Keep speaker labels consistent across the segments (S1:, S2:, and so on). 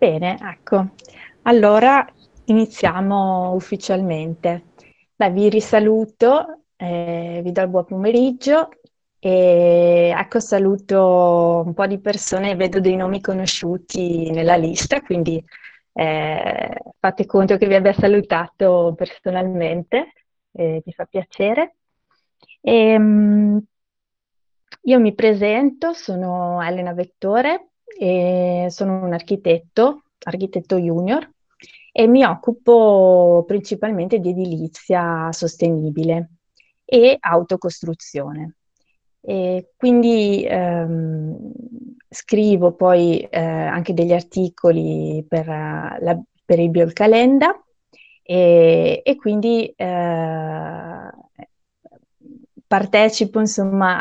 S1: Bene, ecco. Allora iniziamo ufficialmente. Beh, vi risaluto, eh, vi do il buon pomeriggio e ecco saluto un po' di persone, vedo dei nomi conosciuti nella lista, quindi eh, fate conto che vi abbia salutato personalmente, eh, mi fa piacere. E, ehm, io mi presento, sono Elena Vettore, e eh, sono un architetto, architetto junior, e mi occupo principalmente di edilizia sostenibile e autocostruzione. E quindi ehm, scrivo poi eh, anche degli articoli per, eh, la, per il Biolcalenda e, e quindi eh, partecipo insomma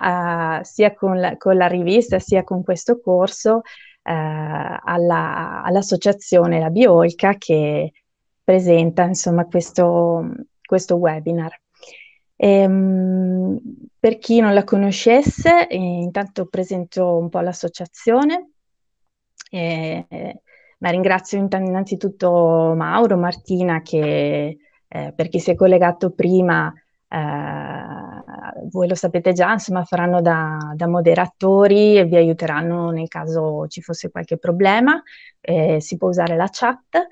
S1: a, sia con la, con la, rivista sia con questo corso eh, alla, all'associazione La Biolca che presenta insomma questo, questo webinar. E, ehm, per chi non la conoscesse, eh, intanto presento un po' l'associazione, e, ma eh, ringrazio innanzitutto Mauro, Martina che eh, per chi si è collegato prima eh, voi lo sapete già, insomma faranno da, da, moderatori e vi aiuteranno nel caso ci fosse qualche problema, eh, si può usare la chat.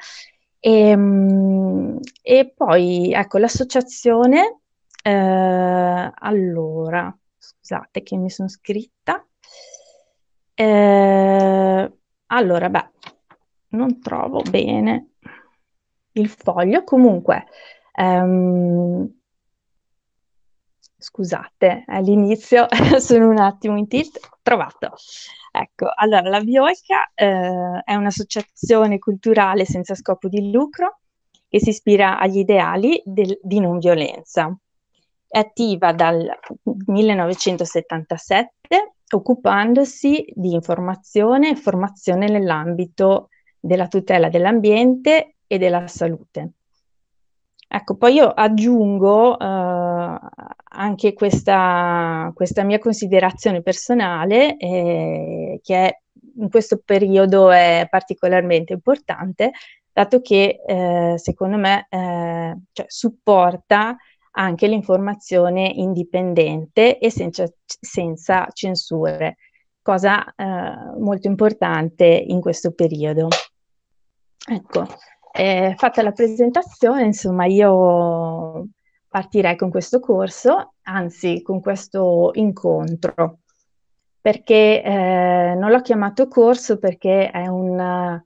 S1: E, ehm, e poi, ecco, l'associazione, eh, allora, scusate che mi sono scritta, eh, allora, beh, non trovo bene il foglio, comunque... Um, scusate, eh, all'inizio sono un attimo in tilt, trovato. Ecco, allora la Bioica eh, è un'associazione culturale senza scopo di lucro che si ispira agli ideali del, di non violenza. È attiva dal 1977 occupandosi di informazione e formazione nell'ambito della tutela dell'ambiente e della salute. Ecco, poi io aggiungo eh, anche questa, questa, mia considerazione personale, eh, che in questo periodo è particolarmente importante, dato che eh, secondo me eh, cioè, supporta anche l'informazione indipendente e senza, senza censure, cosa eh, molto importante in questo periodo. Ecco. Eh, fatta la presentazione, insomma, io partirei con questo corso, anzi con questo incontro, perché eh, non l'ho chiamato corso perché è un...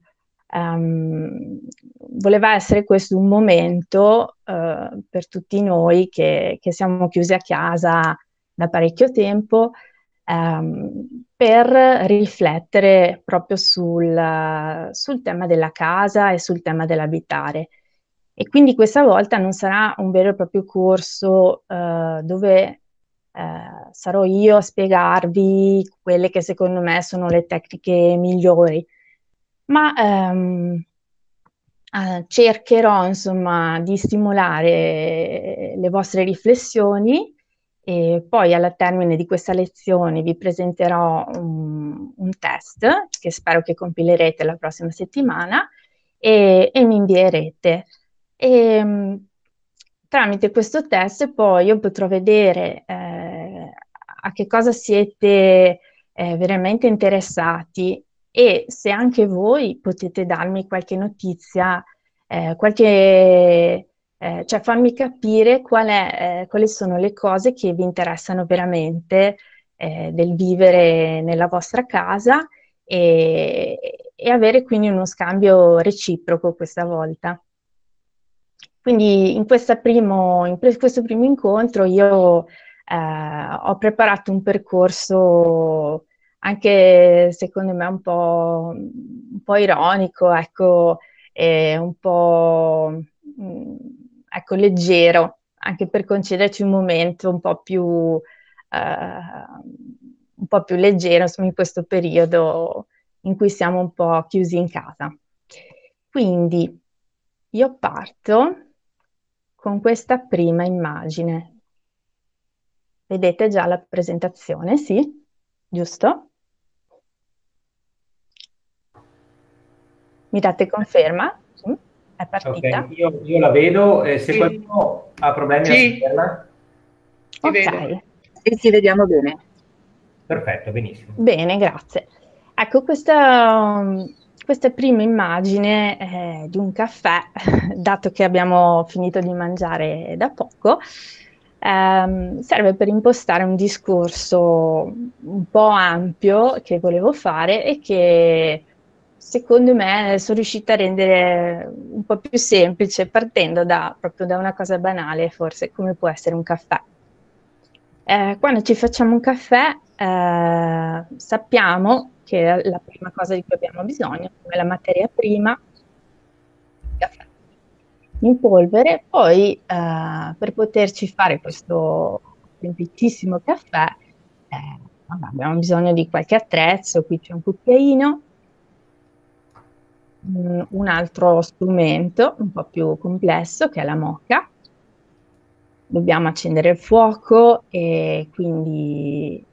S1: Um, voleva essere questo un momento uh, per tutti noi che, che siamo chiusi a casa da parecchio tempo ehm, per riflettere proprio sul, sul tema della casa e sul tema dell'abitare. E quindi questa volta non sarà un vero e proprio corso eh, dove eh, sarò io a spiegarvi quelle che secondo me sono le tecniche migliori, ma ehm, eh, cercherò insomma di stimolare le vostre riflessioni e poi alla termine di questa lezione vi presenterò un, mm, un test che spero che compilerete la prossima settimana e, e mi invierete. E, mm, tramite questo test poi io potrò vedere eh, a che cosa siete eh, veramente interessati e se anche voi potete darmi qualche notizia, eh, qualche eh, cioè fammi capire qual è, eh, quali sono le cose che vi interessano veramente eh, del vivere nella vostra casa e, e, avere quindi uno scambio reciproco questa volta. Quindi in, primo, in pre- questo primo incontro io eh, ho preparato un percorso anche secondo me un po', un po ironico, ecco, un po' mh, mm, ecco, leggero, anche per concederci un momento un po' più, uh, un po più leggero insomma, in questo periodo in cui siamo un po' chiusi in casa. Quindi io parto con questa prima immagine. Vedete già la presentazione, sì? Giusto? Mi date conferma?
S2: È partita. Okay, io, io, la vedo, eh, se sì. qualcuno ha problemi sì. a vederla. Ok,
S1: e ci vediamo bene.
S2: Perfetto, benissimo.
S1: Bene, grazie. Ecco, questa, questa prima immagine eh, di un caffè, dato che abbiamo finito di mangiare da poco, ehm, serve per impostare un discorso un po' ampio che volevo fare e che secondo me sono riuscita a rendere un po' più semplice partendo da, proprio da una cosa banale, forse come può essere un caffè. Eh, quando ci facciamo un caffè eh, sappiamo che la, prima cosa di cui abbiamo bisogno, come la materia prima, il caffè in polvere, poi eh, per poterci fare questo semplicissimo caffè eh, abbiamo bisogno di qualche attrezzo, qui c'è un cucchiaino, Mm, un altro strumento un po' più complesso che è la mocca. Dobbiamo accendere il fuoco e quindi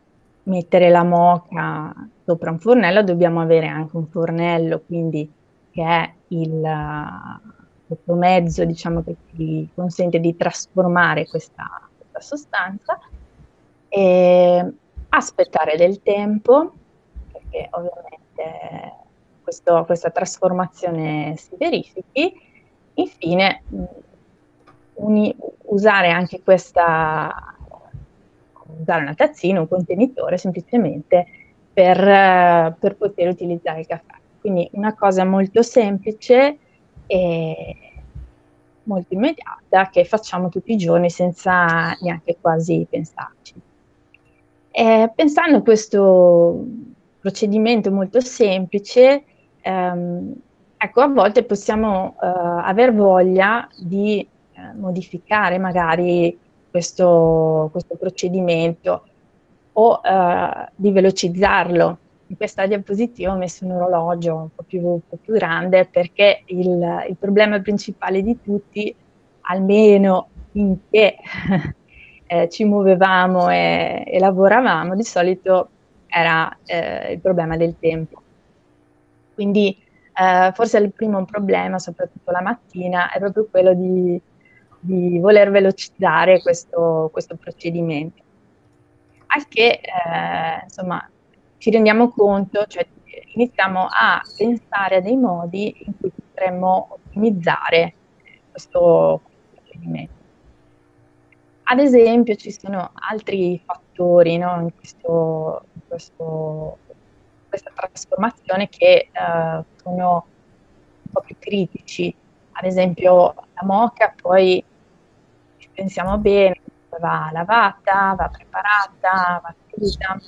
S1: mettere la mocca sopra un fornello, dobbiamo avere anche un fornello, quindi che è il, questo mezzo diciamo, che ti consente di trasformare questa, questa sostanza. E aspettare del tempo, perché ovviamente questo, questa trasformazione si verifichi. Infine, mm, uni, usare anche questa, usare una tazzina, un contenitore semplicemente per, per, poter utilizzare il caffè. Quindi una cosa molto semplice e molto immediata che facciamo tutti i giorni senza neanche quasi pensarci. E eh, pensando a questo procedimento molto semplice, ehm, ecco, a volte possiamo eh, aver voglia di eh, modificare magari questo, questo procedimento o eh, di velocizzarlo. In questa diapositiva ho messo un orologio un po' più, un po più grande perché il, il, problema principale di tutti, almeno finché eh, ci muovevamo e, e lavoravamo, di solito era eh, il problema del tempo. Quindi eh, forse il primo problema, soprattutto la mattina, è proprio quello di, di voler velocizzare questo, questo procedimento. Al che, eh, insomma, ci rendiamo conto, cioè iniziamo a pensare a dei modi in cui potremmo ottimizzare questo procedimento. Ad esempio ci sono altri fattori no, in, questo, in questo questa trasformazione che eh, sono un po' più critici. Ad esempio la moca poi ci pensiamo bene, va lavata, va preparata, va pulita.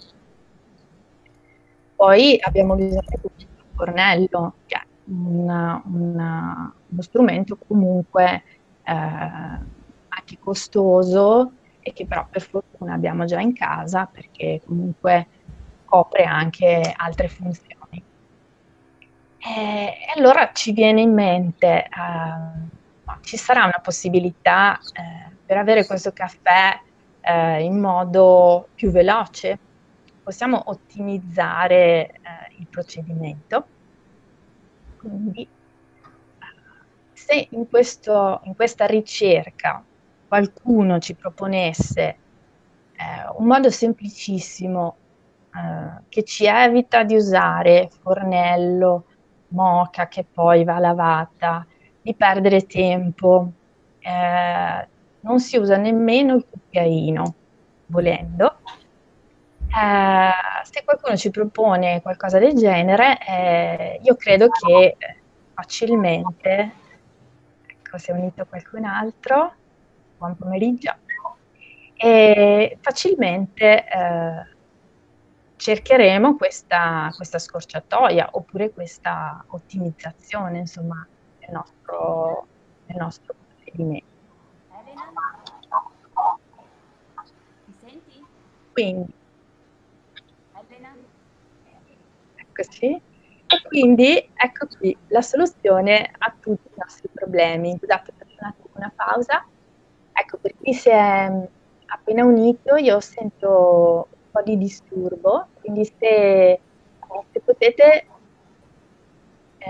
S1: Poi abbiamo bisogno di un fornello, che è cioè una, una, uno strumento comunque eh, anche costoso e che però per fortuna abbiamo già in casa perché comunque copre anche altre funzioni. Eh, e, allora ci viene in mente, uh, ci sarà una possibilità uh, per avere questo caffè uh, in modo più veloce? Possiamo ottimizzare il procedimento? Quindi, se in, questo, in, questa ricerca qualcuno ci proponesse un modo semplicissimo eh, che ci evita di usare fornello, moca che poi va lavata, di perdere tempo. Eh, non si usa nemmeno il cucchiaino, volendo. Eh, se qualcuno ci propone qualcosa del genere, eh, io credo che facilmente, ecco si è unito qualcun altro, buon pomeriggio, e facilmente eh, cercheremo questa, questa scorciatoia oppure questa ottimizzazione insomma, del, nostro, del nostro procedimento. Quindi, eccoci. E quindi ecco qui la soluzione a tutti i nostri problemi. Scusate, faccio una, una pausa. Ecco, per chi si è appena unito, io sento po' di disturbo, quindi se, eh, se potete eh,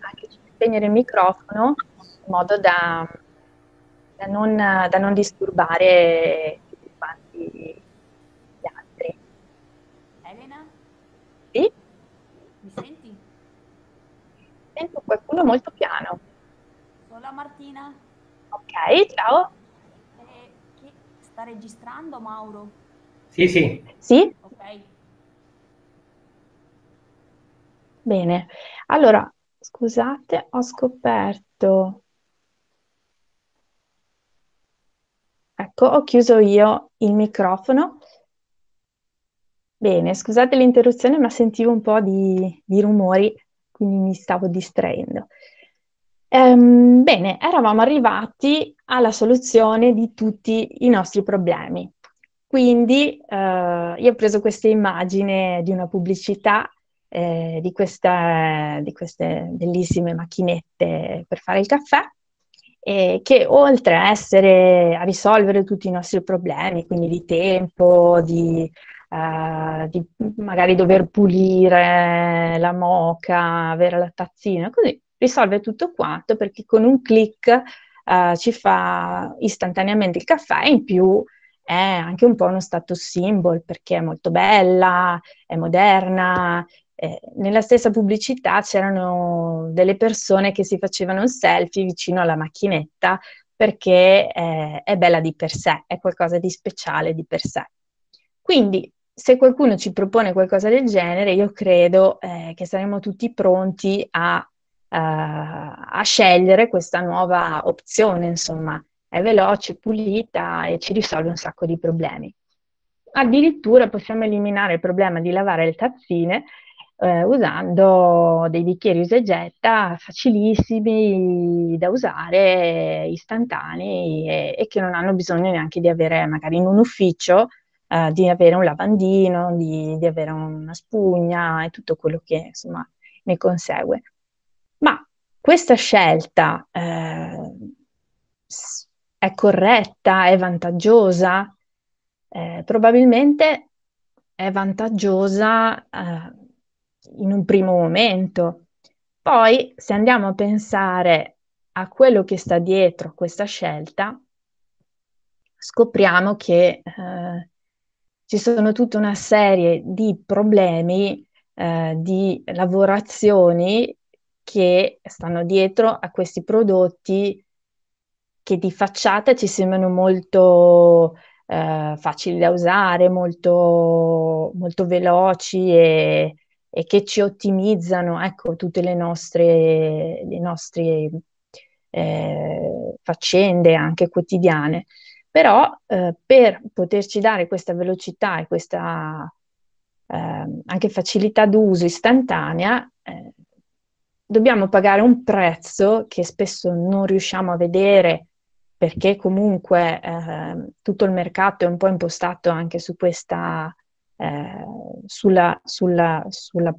S1: anche spegnere il microfono in modo da, da, non, da non disturbare tutti quanti gli altri. Elena? Sì? Mi senti? Sento qualcuno molto piano. Sono Martina. Ok, ciao. Eh, sta registrando Mauro? Sì, sì. Sì? Ok. Bene. Allora, scusate, ho scoperto... Ecco, ho chiuso io il microfono. Bene, scusate l'interruzione, ma sentivo un po' di, di rumori, quindi mi stavo distraendo. Ehm, bene, eravamo arrivati alla soluzione di tutti i nostri problemi. Quindi eh, io ho preso questa immagine di una pubblicità eh, di, questa, di, queste bellissime macchinette per fare il caffè, eh, che oltre a, essere, a risolvere tutti i nostri problemi, quindi di tempo, di, eh, di magari dover pulire la moca, avere la tazzina, così risolve tutto quanto perché con un clic eh, ci fa istantaneamente il caffè e in più è anche un po' uno status symbol perché è molto bella, è moderna. Eh, nella stessa pubblicità c'erano delle persone che si facevano un selfie vicino alla macchinetta perché eh, è bella di per sé, è qualcosa di speciale di per sé. Quindi se qualcuno ci propone qualcosa del genere, io credo eh, che saremo tutti pronti a, uh, a scegliere questa nuova opzione, insomma, è veloce, pulita e ci risolve un sacco di problemi. Addirittura possiamo eliminare il problema di lavare le tazzine eh, usando dei bicchieri usegetta facilissimi da usare, istantanei e, e, che non hanno bisogno neanche di avere magari in un ufficio eh, di avere un lavandino, di, di avere una spugna e tutto quello che insomma ne consegue. Ma questa scelta eh, è corretta, è vantaggiosa? Eh, probabilmente è vantaggiosa eh, in un primo momento. Poi, se andiamo a pensare a quello che sta dietro a questa scelta, scopriamo che eh, ci sono tutta una serie di problemi, eh, di lavorazioni che stanno dietro a questi prodotti che di facciata ci sembrano molto eh, facili da usare, molto, molto veloci e, e, che ci ottimizzano ecco, tutte le nostre, le nostre eh, faccende anche quotidiane. Però eh, per poterci dare questa velocità e questa ehm, anche facilità d'uso istantanea, eh, dobbiamo pagare un prezzo che spesso non riusciamo a vedere perché comunque eh, tutto il mercato è un po' impostato anche su questa, eh, sulla, sulla, sulla,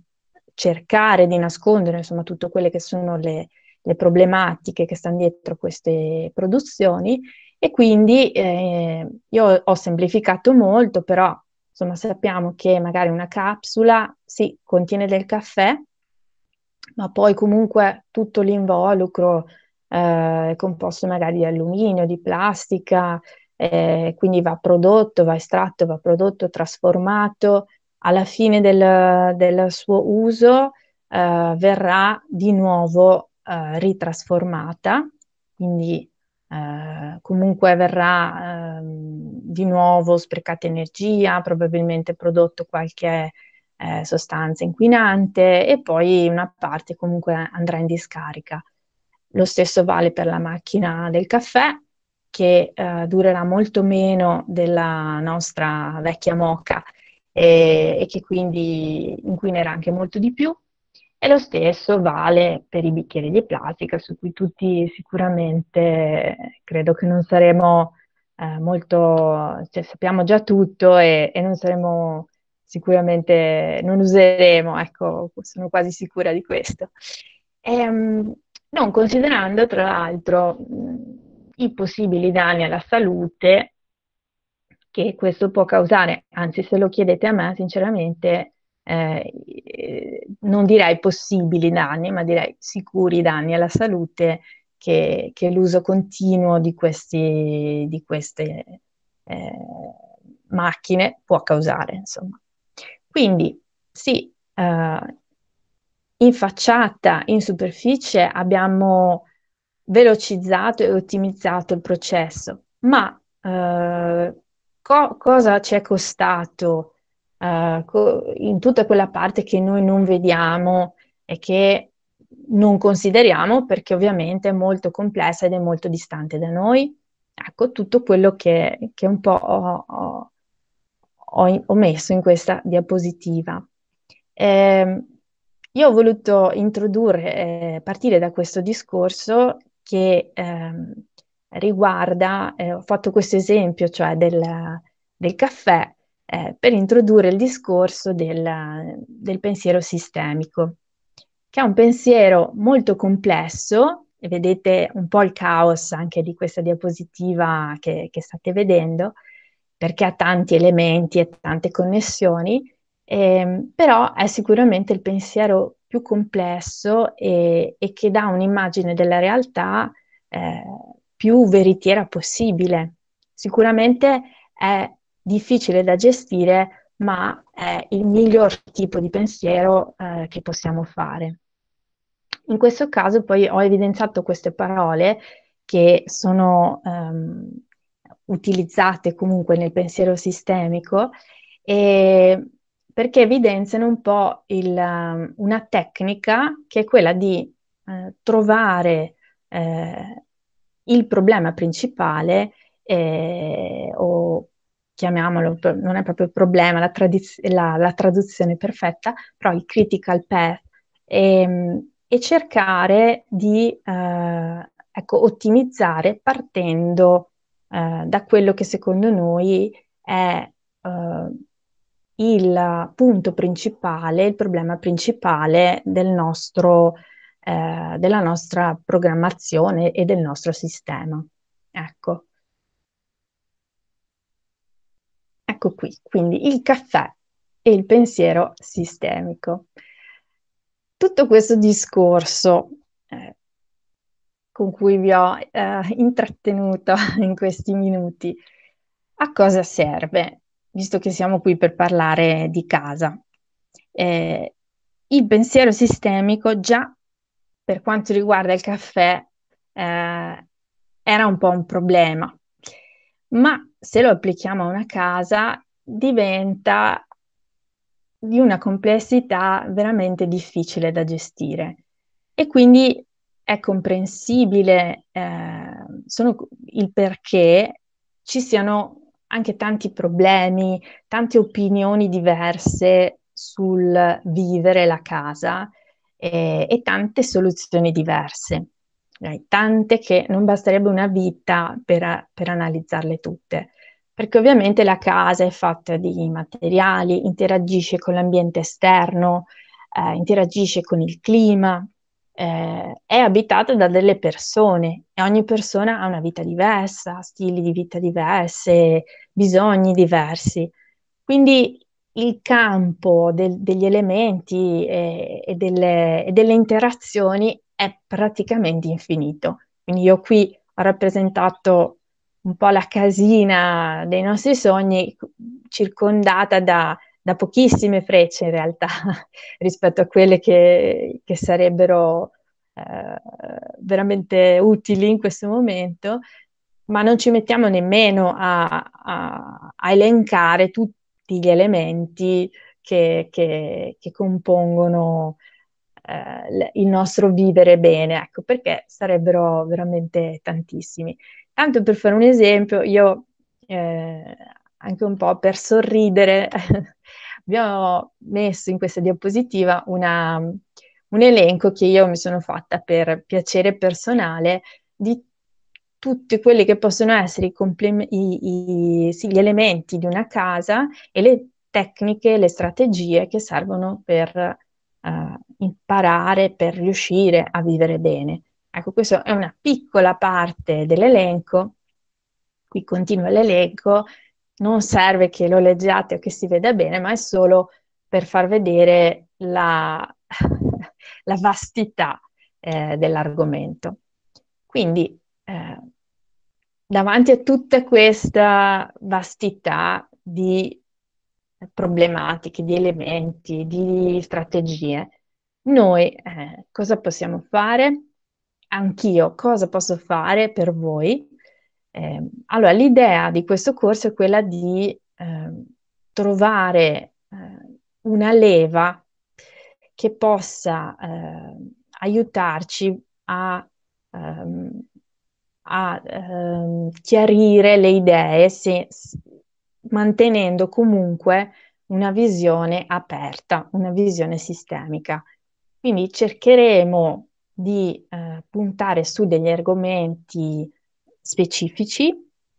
S1: cercare di nascondere insomma tutte quelle che sono le, le problematiche che stanno dietro queste produzioni e quindi eh, io ho semplificato molto, però insomma sappiamo che magari una capsula sì, contiene del caffè, ma poi comunque tutto l'involucro, eh, composto magari di alluminio, di plastica, eh, quindi va prodotto, va estratto, va prodotto, trasformato, alla fine del, del suo uso eh, verrà di nuovo eh, ritrasformata, quindi eh, comunque verrà ehm, di nuovo sprecata energia, probabilmente prodotto qualche eh, sostanza inquinante e poi una parte comunque andrà in discarica. Lo stesso vale per la macchina del caffè, che eh, durerà molto meno della nostra vecchia moca e, e che quindi inquinerà anche molto di più. E lo stesso vale per i bicchieri di plastica, su cui tutti sicuramente credo che non saremo eh, molto, cioè sappiamo già tutto e, e, non saremo sicuramente, non useremo, ecco, sono quasi sicura di questo. E, ehm, non considerando tra l'altro i possibili danni alla salute che questo può causare, anzi se lo chiedete a me sinceramente eh, non direi possibili danni, ma direi sicuri danni alla salute che, che l'uso continuo di, questi, di queste eh, macchine può causare. Insomma. Quindi sì, eh, in facciata, in superficie abbiamo velocizzato e ottimizzato il processo, ma eh, co- cosa ci è costato eh, co- in tutta quella parte che noi non vediamo e che non consideriamo perché ovviamente è molto complessa ed è molto distante da noi? Ecco tutto quello che, che un po' ho, ho, ho, in- ho, messo in questa diapositiva. Eh, io ho voluto introdurre, eh, partire da questo discorso che ehm, riguarda, eh, ho fatto questo esempio, cioè del, del caffè, eh, per introdurre il discorso del, del, pensiero sistemico, che è un pensiero molto complesso, e vedete un po' il caos anche di questa diapositiva che, che state vedendo, perché ha tanti elementi e tante connessioni, eh, però è sicuramente il pensiero più complesso e, e che dà un'immagine della realtà eh, più veritiera possibile. Sicuramente è difficile da gestire, ma è il miglior tipo di pensiero eh, che possiamo fare. In questo caso poi ho evidenziato queste parole che sono ehm, utilizzate comunque nel pensiero sistemico e perché evidenziano un po' il, ehm, una tecnica che è quella di eh, trovare eh, il problema principale eh, o chiamiamolo, non è proprio il problema, la, tradiz- la, la traduzione perfetta, però il critical path e, ehm, e cercare di eh, ecco, ottimizzare partendo eh, da quello che secondo noi è eh, il punto principale, il problema principale del nostro, eh, della nostra programmazione e del nostro sistema. Ecco. Ecco qui, quindi il caffè e il pensiero sistemico. Tutto questo discorso eh, con cui vi ho eh, intrattenuto in questi minuti, a cosa serve? visto che siamo qui per parlare di casa. Eh, il pensiero sistemico già per quanto riguarda il caffè eh, era un po' un problema, ma se lo applichiamo a una casa diventa di una complessità veramente difficile da gestire e quindi è comprensibile eh, il perché ci siano anche tanti problemi, tante opinioni diverse sul vivere la casa eh, e tante soluzioni diverse, eh, tante che non basterebbe una vita per, per analizzarle tutte, perché ovviamente la casa è fatta di materiali, interagisce con l'ambiente esterno, eh, interagisce con il clima, eh, è abitata da delle persone e ogni persona ha una vita diversa, stili di vita diverse, bisogni diversi. Quindi il campo del, degli elementi e, e, delle, e, delle, interazioni è praticamente infinito. Quindi io qui ho rappresentato un po' la casina dei nostri sogni circondata da da pochissime frecce in realtà rispetto a quelle che, che sarebbero eh, veramente utili in questo momento, ma non ci mettiamo nemmeno a, a, a elencare tutti gli elementi che, che, che compongono eh, il nostro vivere bene, ecco perché sarebbero veramente tantissimi. Tanto per fare un esempio, io eh, anche un po' per sorridere, abbiamo messo in questa diapositiva una, un elenco che io mi sono fatta per piacere personale di tutti quelli che possono essere i complem- i, i, sì, gli elementi di una casa e le tecniche, le strategie che servono per uh, imparare, per riuscire a vivere bene. Ecco, questa è una piccola parte dell'elenco, qui continua l'elenco, non serve che lo leggiate o che si veda bene, ma è solo per far vedere la, la vastità eh, dell'argomento. Quindi eh, davanti a tutta questa vastità di problematiche, di elementi, di strategie, noi eh, cosa possiamo fare? Anch'io cosa posso fare per voi eh, allora, l'idea di questo corso è quella di eh, trovare eh, una leva che possa ehm, aiutarci a, ehm, a ehm, chiarire le idee se, mantenendo comunque una visione aperta, una visione sistemica. Quindi cercheremo di eh, puntare su degli argomenti specifici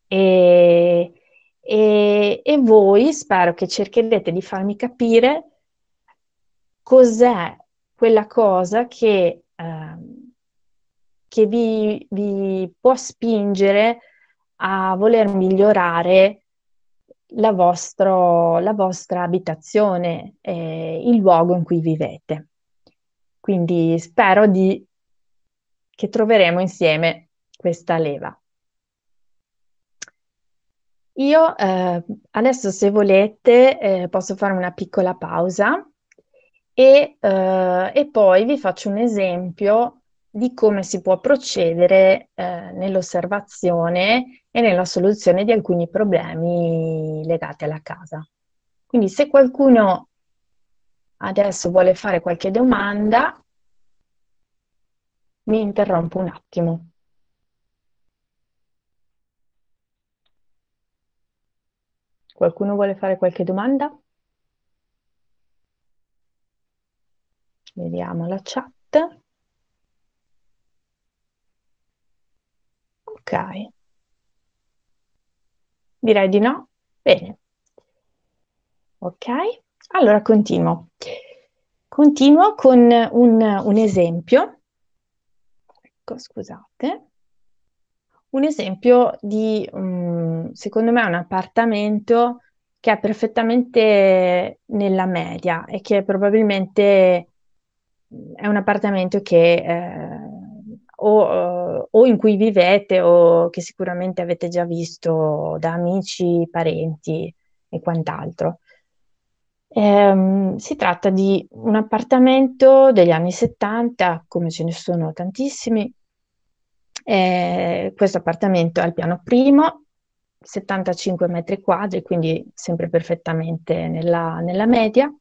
S1: e, e, e voi spero che cercherete di farmi capire cos'è quella cosa che, ehm, che vi, vi, può spingere a voler migliorare la, vostro, la vostra abitazione, eh, il luogo in cui vivete. Quindi spero di, che troveremo insieme questa leva. Io eh, adesso, se volete, eh, posso fare una piccola pausa e, eh, e, poi vi faccio un esempio di come si può procedere eh, nell'osservazione e nella soluzione di alcuni problemi legati alla casa. Quindi se qualcuno adesso vuole fare qualche domanda, mi interrompo un attimo. Qualcuno vuole fare qualche domanda? Vediamo la chat. Ok. Direi di no. Bene. Ok. Allora continuo. Continuo con un, un esempio. Ecco, scusate un esempio di, um, secondo me, un appartamento che è perfettamente nella media e che probabilmente mm, è un appartamento che eh, o, eh, o, in cui vivete o che sicuramente avete già visto da amici, parenti e quant'altro. Ehm, si tratta di un appartamento degli anni 70, come ce ne sono tantissimi, eh, questo appartamento è al piano primo, 75 metri quadri, quindi sempre perfettamente nella, nella media.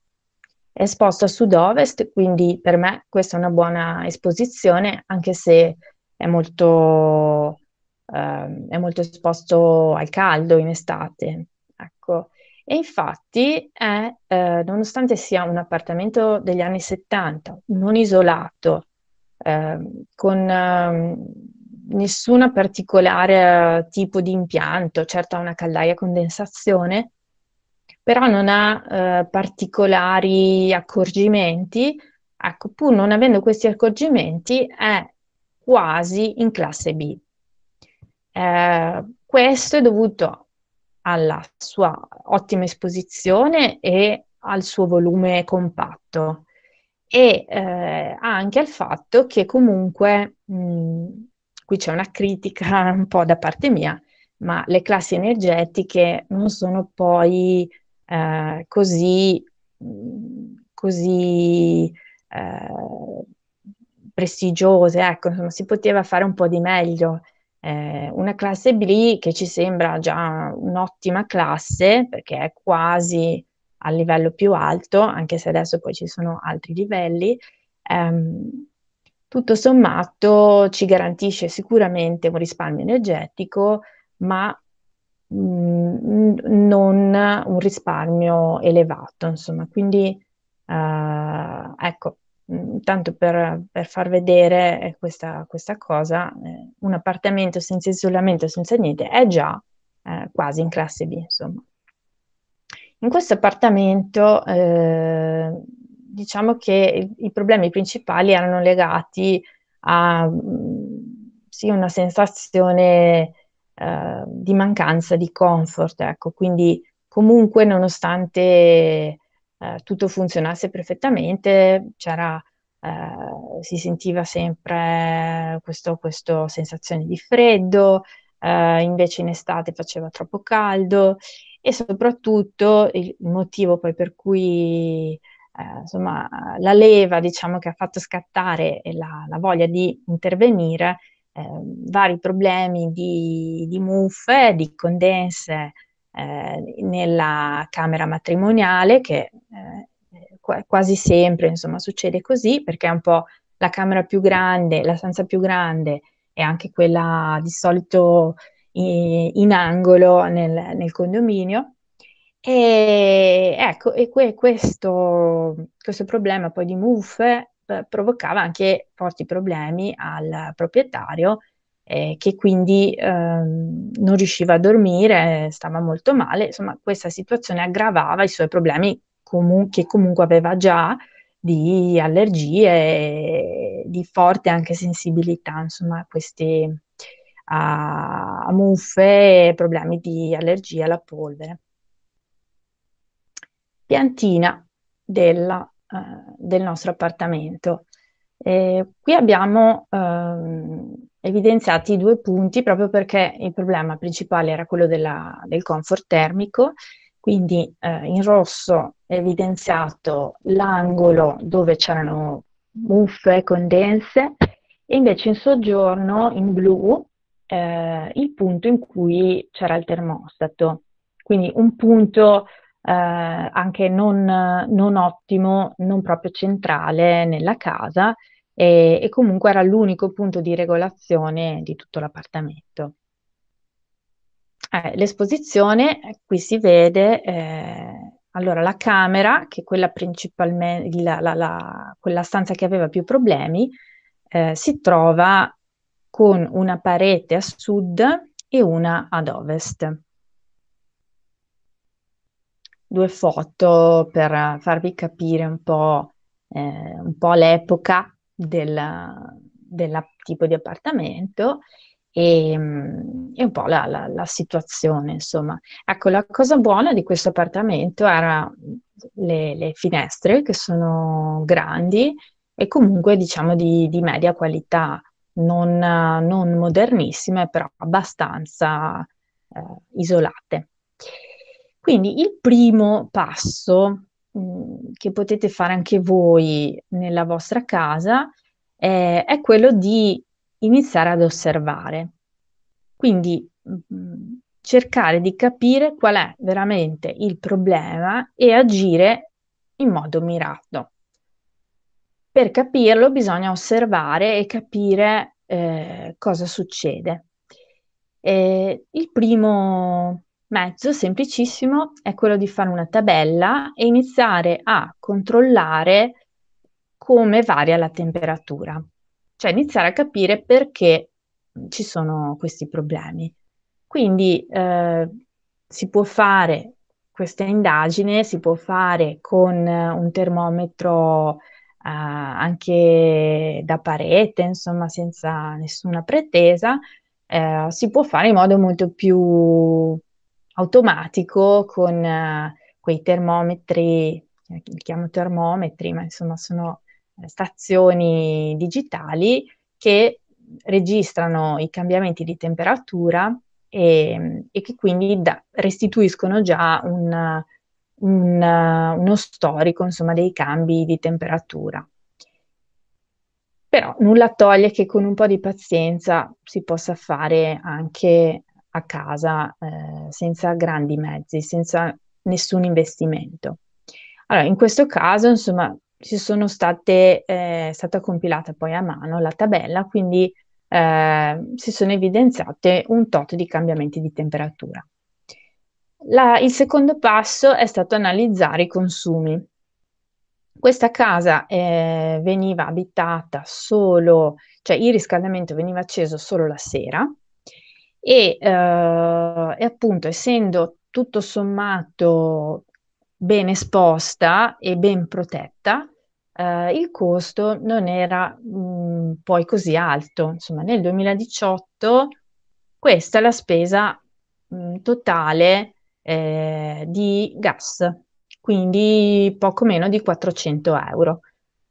S1: È esposto a sud-ovest, quindi per me questa è una buona esposizione, anche se è molto, eh, è molto esposto al caldo in estate. Ecco. E infatti, è, eh, nonostante sia un appartamento degli anni 70, non isolato, eh, con ehm, nessuna particolare eh, tipo di impianto, certo ha una caldaia a condensazione, però non ha eh, particolari accorgimenti, ecco, pur non avendo questi accorgimenti è quasi in classe B. Eh, questo è dovuto alla sua ottima esposizione e al suo volume compatto e eh, anche al fatto che comunque mh, qui c'è una critica un po' da parte mia, ma le classi energetiche non sono poi eh, così, mm, così eh, prestigiose, ecco, insomma, si poteva fare un po' di meglio. Eh, una classe B che ci sembra già un'ottima classe perché è quasi al livello più alto, anche se adesso poi ci sono altri livelli, ehm, tutto sommato ci garantisce sicuramente un risparmio energetico, ma mm, non un risparmio elevato, insomma. Quindi, uh, ecco, mm, tanto per, per, far vedere questa, questa cosa, eh, un appartamento senza isolamento, senza niente, è già eh, quasi in classe B, insomma. In questo appartamento eh, diciamo che i problemi principali erano legati a sì, una sensazione eh, di mancanza di comfort, ecco, quindi comunque nonostante eh, tutto funzionasse perfettamente, c'era Uh, si sentiva sempre questa sensazione di freddo, uh, invece in estate faceva troppo caldo e soprattutto il motivo poi per cui eh, insomma, la leva diciamo, che ha fatto scattare la, la voglia di intervenire eh, vari problemi di, di, muffe, di condense eh, nella camera matrimoniale, che eh, qu- quasi sempre insomma, succede così, perché è un po' la camera più grande, la stanza più grande e anche quella di solito in, in angolo nel, nel condominio e ecco, e que- questo, questo, problema poi di muffe eh, provocava anche forti problemi al proprietario eh, che quindi ehm, non riusciva a dormire, stava molto male, insomma questa situazione aggravava i suoi problemi comu- che comunque aveva già di allergie, di forte anche sensibilità insomma, a queste a, a muffe, problemi di allergia alla polvere piantina della, eh, del nostro appartamento. Eh, qui abbiamo ehm, evidenziato i due punti proprio perché il problema principale era quello della, del comfort termico, quindi eh, in rosso evidenziato l'angolo dove c'erano muffe, condense e invece in soggiorno in blu eh, il punto in cui c'era il termostato, quindi un punto eh, anche non, non, ottimo, non proprio centrale nella casa e, e comunque era l'unico punto di regolazione di tutto l'appartamento. Eh, l'esposizione, qui si vede, eh, allora la camera, che è quella principalmente, la, la, la, quella stanza che aveva più problemi, eh, si trova con una parete a sud e una ad ovest due foto per farvi capire un po', eh, un po l'epoca del, del, tipo di appartamento e, mm, e un po' la, la, la, situazione, insomma. Ecco, la cosa buona di questo appartamento era mm, le, le finestre che sono grandi e comunque diciamo di, di media qualità, non, non, modernissime, però abbastanza eh, isolate. Quindi il primo passo mm, che potete fare anche voi nella vostra casa eh, è quello di iniziare ad osservare. Quindi mh, mm, cercare di capire qual è veramente il problema e agire in modo mirato. Per capirlo bisogna osservare e capire eh, cosa succede. Eh, il primo mezzo semplicissimo è quello di fare una tabella e iniziare a controllare come varia la temperatura, cioè iniziare a capire perché ci sono questi problemi. Quindi eh, si può fare questa indagine, si può fare con eh, un termometro Uh, anche da parete, insomma, senza nessuna pretesa, eh, si può fare in modo molto più automatico con eh, quei termometri, eh, li chiamo termometri, ma insomma sono eh, stazioni digitali che registrano i cambiamenti di temperatura e, e che quindi da, restituiscono già un, un, eh, uno storico insomma, dei cambi di temperatura. Però nulla toglie che con un po' di pazienza si possa fare anche a casa eh, senza grandi mezzi, senza nessun investimento. Allora, in questo caso, insomma, ci sono state, eh, stata compilata poi a mano la tabella, quindi eh, si sono evidenziate un tot di cambiamenti di temperatura. La, il secondo passo è stato analizzare i consumi. Questa casa eh, veniva abitata solo, cioè il riscaldamento veniva acceso solo la sera, e, eh, e appunto, essendo tutto sommato ben esposta e ben protetta, eh, il costo non era mh, mm, poi così alto. Insomma, nel 2018 questa è la spesa mh, mm, totale eh, di gas, quindi poco meno di 400 euro,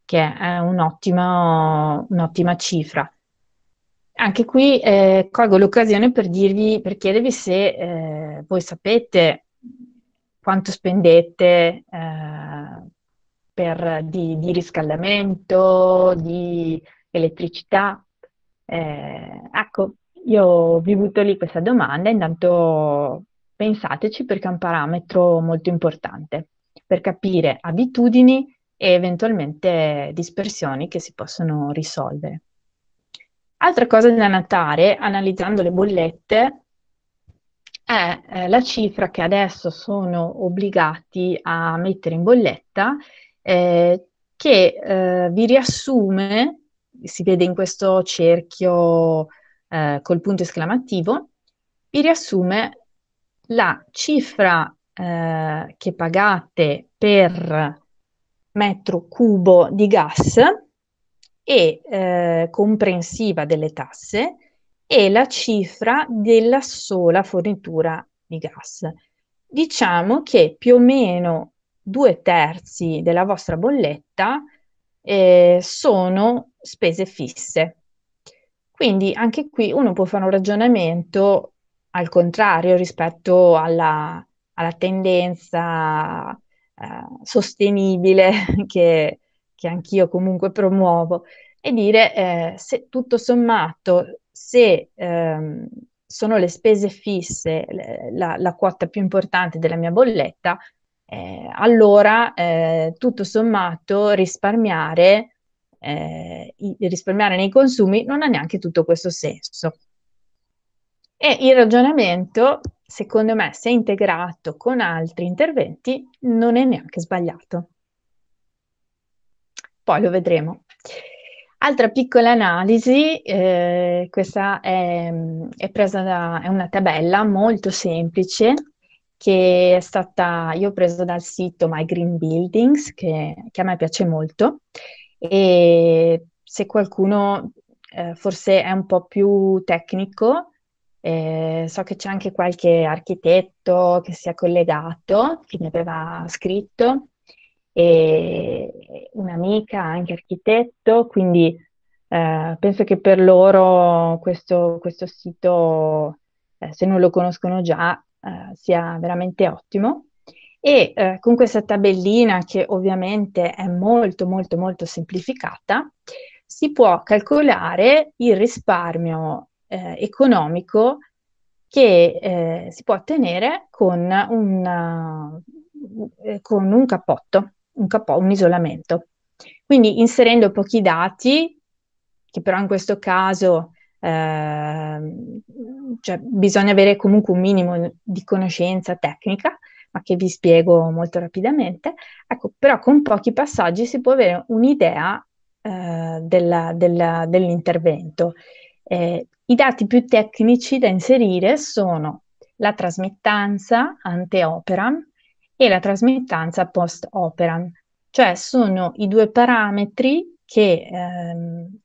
S1: che è un'ottima, un'ottima cifra. Anche qui eh, colgo l'occasione per dirvi, per chiedervi se eh, voi sapete quanto spendete eh, per, di, di, riscaldamento, di elettricità. Eh, ecco, io vi butto lì questa domanda, intanto pensateci perché è un parametro molto importante per capire abitudini e eventualmente dispersioni che si possono risolvere. Altra cosa da notare, analizzando le bollette, è eh, la cifra che adesso sono obbligati a mettere in bolletta, eh, che eh, vi riassume, si vede in questo cerchio eh, col punto esclamativo, vi riassume la cifra eh, che pagate per metro cubo di gas e eh, comprensiva delle tasse e la cifra della sola fornitura di gas. Diciamo che più o meno due terzi della vostra bolletta eh, sono spese fisse. Quindi anche qui uno può fare un ragionamento al contrario rispetto alla, alla tendenza eh, sostenibile che che anch'io comunque promuovo, e dire eh, se tutto sommato, se ehm, sono le spese fisse la, la, quota più importante della mia bolletta, eh, allora eh, tutto sommato risparmiare, eh, risparmiare nei consumi non ha neanche tutto questo senso. E il ragionamento, secondo me, se integrato con altri interventi, non è neanche sbagliato poi lo vedremo. Altra piccola analisi, eh, questa è, è presa da è una tabella molto semplice che è stata, io ho preso dal sito My Green Buildings, che, che a me piace molto, e se qualcuno eh, forse è un po' più tecnico, eh, so che c'è anche qualche architetto che si è collegato, che mi aveva scritto, e un'amica anche architetto, quindi eh, penso che per loro questo, questo sito, eh, se non lo conoscono già, eh, sia veramente ottimo. E eh, con questa tabellina, che ovviamente è molto, molto, molto semplificata, si può calcolare il risparmio eh, economico che eh, si può ottenere con un, con un cappotto un capo, un isolamento. Quindi inserendo pochi dati, che però in questo caso eh, cioè, bisogna avere comunque un minimo di conoscenza tecnica, ma che vi spiego molto rapidamente, ecco, però con pochi passaggi si può avere un'idea eh, della, della, dell'intervento. Eh, I dati più tecnici da inserire sono la trasmittanza ante operam, e la trasmittanza post operam, cioè sono i due parametri che ehm,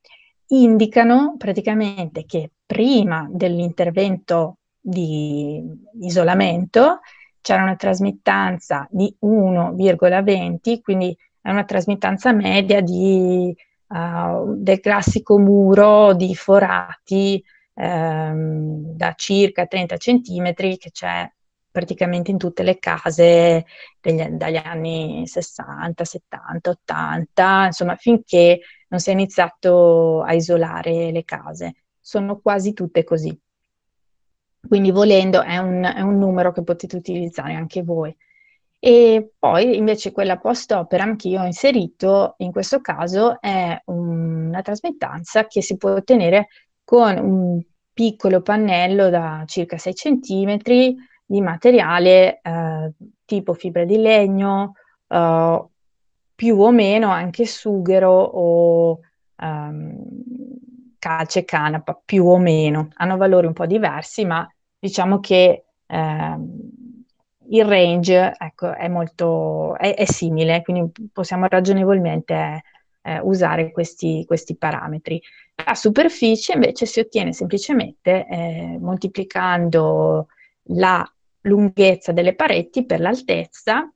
S1: indicano praticamente che prima dell'intervento di isolamento c'era una trasmittanza di 1,20, quindi è una trasmittanza media di, uh, del classico muro di forati ehm, da circa 30 cm che c'è praticamente in tutte le case degli, dagli anni 60, 70, 80, insomma finché non si è iniziato a isolare le case. Sono quasi tutte così. Quindi volendo è un, è un numero che potete utilizzare anche voi. E poi invece quella post-opera che io ho inserito in questo caso è una trasmettanza che si può ottenere con un piccolo pannello da circa 6 cm di materiale eh, tipo fibra di legno, eh, più o meno anche sughero o ehm, calce canapa, più o meno. Hanno valori un po' diversi, ma diciamo che ehm, il range ecco, è molto è, è, simile, quindi possiamo ragionevolmente eh, usare questi, questi, parametri. La superficie invece si ottiene semplicemente eh, moltiplicando la lunghezza delle pareti per l'altezza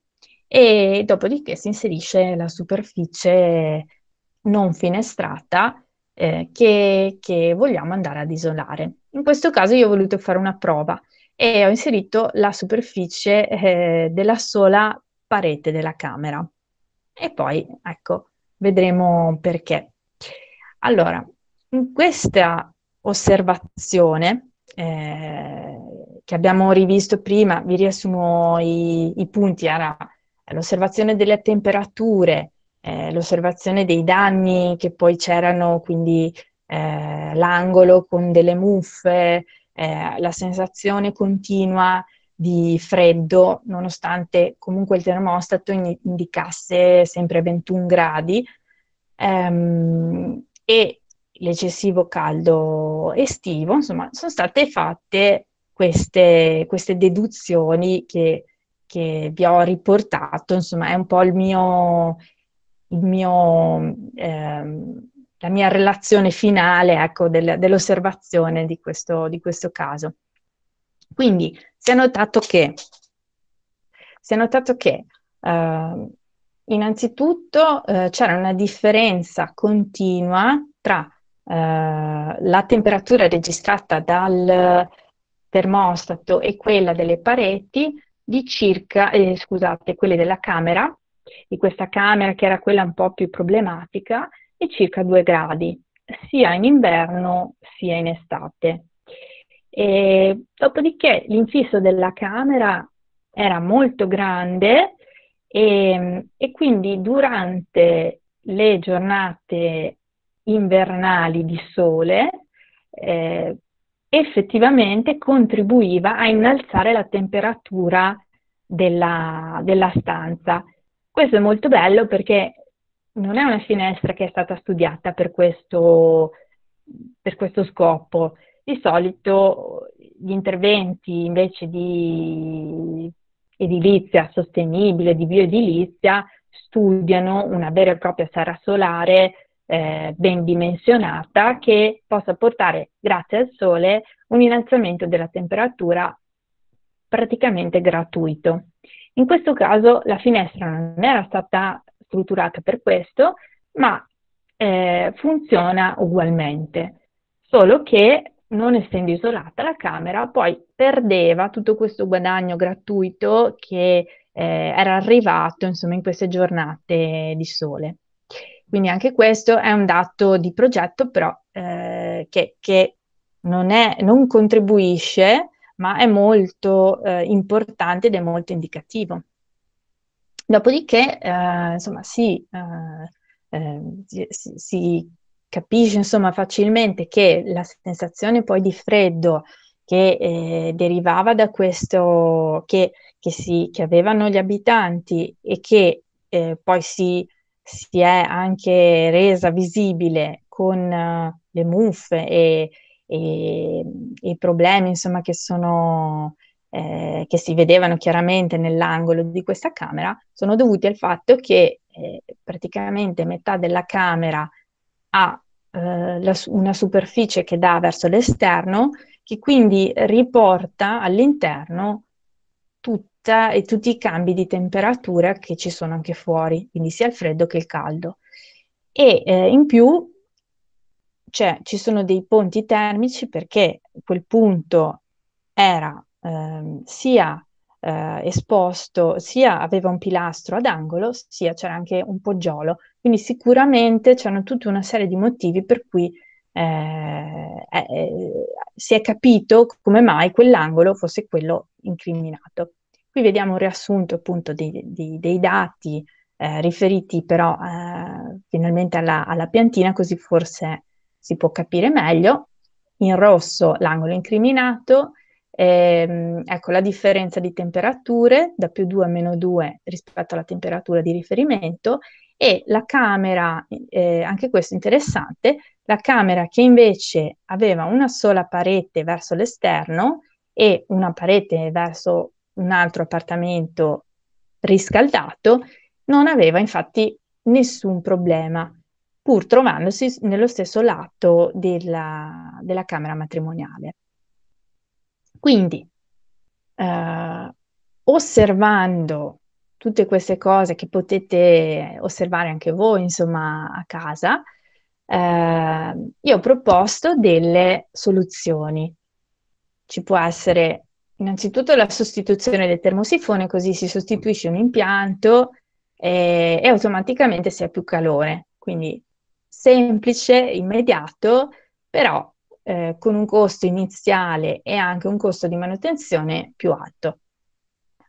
S1: e dopodiché si inserisce la superficie non finestrata eh, che, che, vogliamo andare ad isolare. In questo caso io ho voluto fare una prova e ho inserito la superficie eh, della sola parete della camera. E poi, ecco, vedremo perché. Allora, in questa osservazione eh, che abbiamo rivisto prima, vi riassumo i, i punti, era eh, l'osservazione delle temperature, eh, l'osservazione dei danni che poi c'erano, quindi eh, l'angolo con delle muffe, eh, la sensazione continua di freddo, nonostante comunque il termostato in indicasse sempre 21 gradi, ehm, e l'eccessivo caldo estivo, insomma, sono state fatte queste, queste deduzioni che, che, vi ho riportato, insomma è un po' il mio, il mio ehm, la mia relazione finale ecco, del, dell'osservazione di questo, di questo, caso. Quindi si è notato che, è notato che eh, innanzitutto eh, c'era una differenza continua tra eh, la temperatura registrata dal, termostato e quella delle pareti di circa, eh, scusate, quelle della camera, di questa camera che era quella un po' più problematica, di circa 2 gradi, sia in inverno sia in estate. E, dopodiché l'infisso della camera era molto grande e, e quindi durante le giornate invernali di sole eh, effettivamente contribuiva a innalzare la temperatura della, della stanza. Questo è molto bello perché non è una finestra che è stata studiata per questo, per questo scopo. Di solito gli interventi invece di edilizia sostenibile, di bioedilizia, studiano una vera e propria serra solare eh, ben dimensionata che possa portare, grazie al sole, un innalzamento della temperatura praticamente gratuito. In questo caso la finestra non era stata strutturata per questo, ma eh, funziona ugualmente, solo che non essendo isolata la camera poi perdeva tutto questo guadagno gratuito che eh, era arrivato insomma in queste giornate di sole. Quindi anche questo è un dato di progetto, però eh, che, che non, è, non, contribuisce, ma è molto eh, importante ed è molto indicativo. Dopodiché, eh, insomma, eh, ehm, si, si, si capisce insomma, facilmente che la sensazione poi di freddo che eh, derivava da questo che, che, si, che, avevano gli abitanti e che eh, poi si si è anche resa visibile con uh, le muffe e, i problemi insomma, che, sono, eh, che si vedevano chiaramente nell'angolo di questa camera sono dovuti al fatto che eh, praticamente metà della camera ha eh, la, una superficie che dà verso l'esterno che quindi riporta all'interno frutta e tutti i cambi di temperatura che ci sono anche fuori, quindi sia il freddo che il caldo. E eh, in più cioè, ci sono dei ponti termici perché quel punto era ehm, sia eh, esposto, sia aveva un pilastro ad angolo, sia c'era anche un poggiolo. Quindi sicuramente c'erano tutta una serie di motivi per cui eh, eh, si è capito come mai quell'angolo fosse quello incriminato. Qui vediamo un riassunto appunto di, di, dei dati eh, riferiti però eh, finalmente alla, alla, piantina, così forse si può capire meglio. In rosso l'angolo incriminato, ehm, ecco la differenza di temperature da più 2 a meno 2 rispetto alla temperatura di riferimento e la camera, eh, anche questo interessante, la camera che invece aveva una sola parete verso l'esterno e una parete verso un altro appartamento riscaldato, non aveva infatti nessun problema, pur trovandosi nello stesso lato della, della camera matrimoniale. Quindi, eh, osservando tutte queste cose che potete osservare anche voi, insomma, a casa, eh, io ho proposto delle soluzioni. Ci può essere Innanzitutto la sostituzione del termosifone, così si sostituisce un impianto e, e automaticamente si ha più calore. Quindi semplice, immediato, però eh, con un costo iniziale e anche un costo di manutenzione più alto.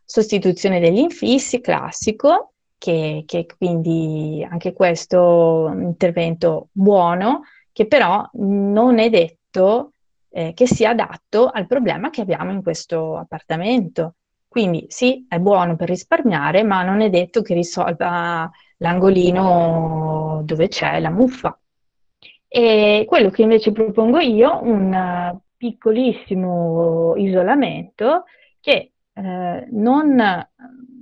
S1: Sostituzione degli infissi, classico, che, che quindi anche questo intervento buono, che però non è detto eh, che sia adatto al problema che abbiamo in questo appartamento. Quindi sì, è buono per risparmiare, ma non è detto che risolva l'angolino dove c'è la muffa. E quello che invece propongo io, un piccolissimo isolamento che eh, non,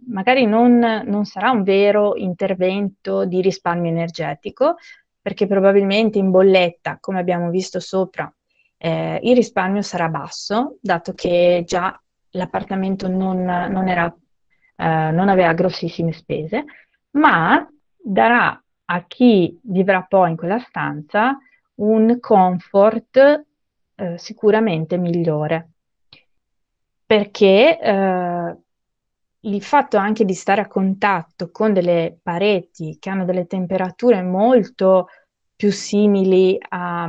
S1: magari non, non sarà un vero intervento di risparmio energetico, perché probabilmente in bolletta, come abbiamo visto sopra, eh, il risparmio sarà basso, dato che già l'appartamento non, non, era, eh, non aveva grossissime spese, ma darà a chi vivrà poi in quella stanza un comfort eh, sicuramente migliore. Perché eh, il fatto anche di stare a contatto con delle pareti che hanno delle temperature molto più simili a,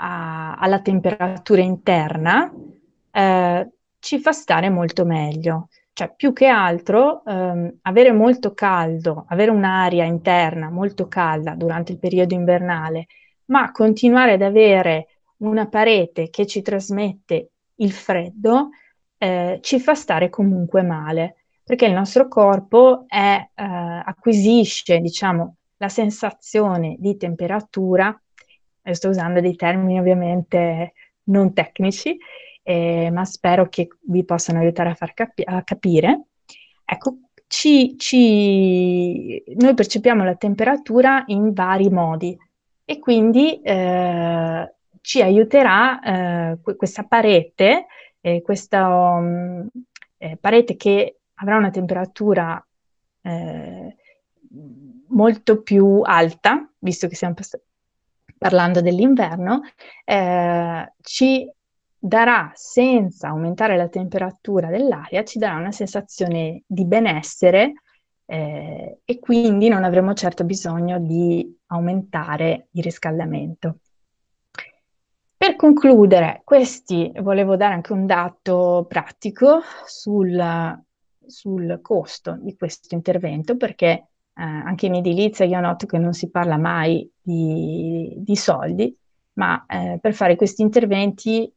S1: a, alla temperatura interna, eh, ci fa stare molto meglio. Cioè, più che altro, ehm, avere molto caldo, avere un'aria interna molto calda durante il periodo invernale, ma continuare ad avere una parete che ci trasmette il freddo, eh, ci fa stare comunque male, perché il nostro corpo è, eh, acquisisce, diciamo, la sensazione di temperatura e sto usando dei termini ovviamente non tecnici, eh, ma spero che vi possano aiutare a, far capi- a capire. Ecco, ci, ci... noi percepiamo la temperatura in vari modi e quindi eh, ci aiuterà eh, questa parete, eh, questa um, parete che avrà una temperatura eh, molto più alta, visto che siamo passati parlando dell'inverno, eh, ci darà, senza aumentare la temperatura dell'aria, ci darà una sensazione di benessere eh, e quindi non avremo certo bisogno di aumentare il riscaldamento. Per concludere, questi volevo dare anche un dato pratico sul, sul costo di questo intervento perché eh, anche in edilizia io noto che non si parla mai di, di soldi, ma eh, per fare questi interventi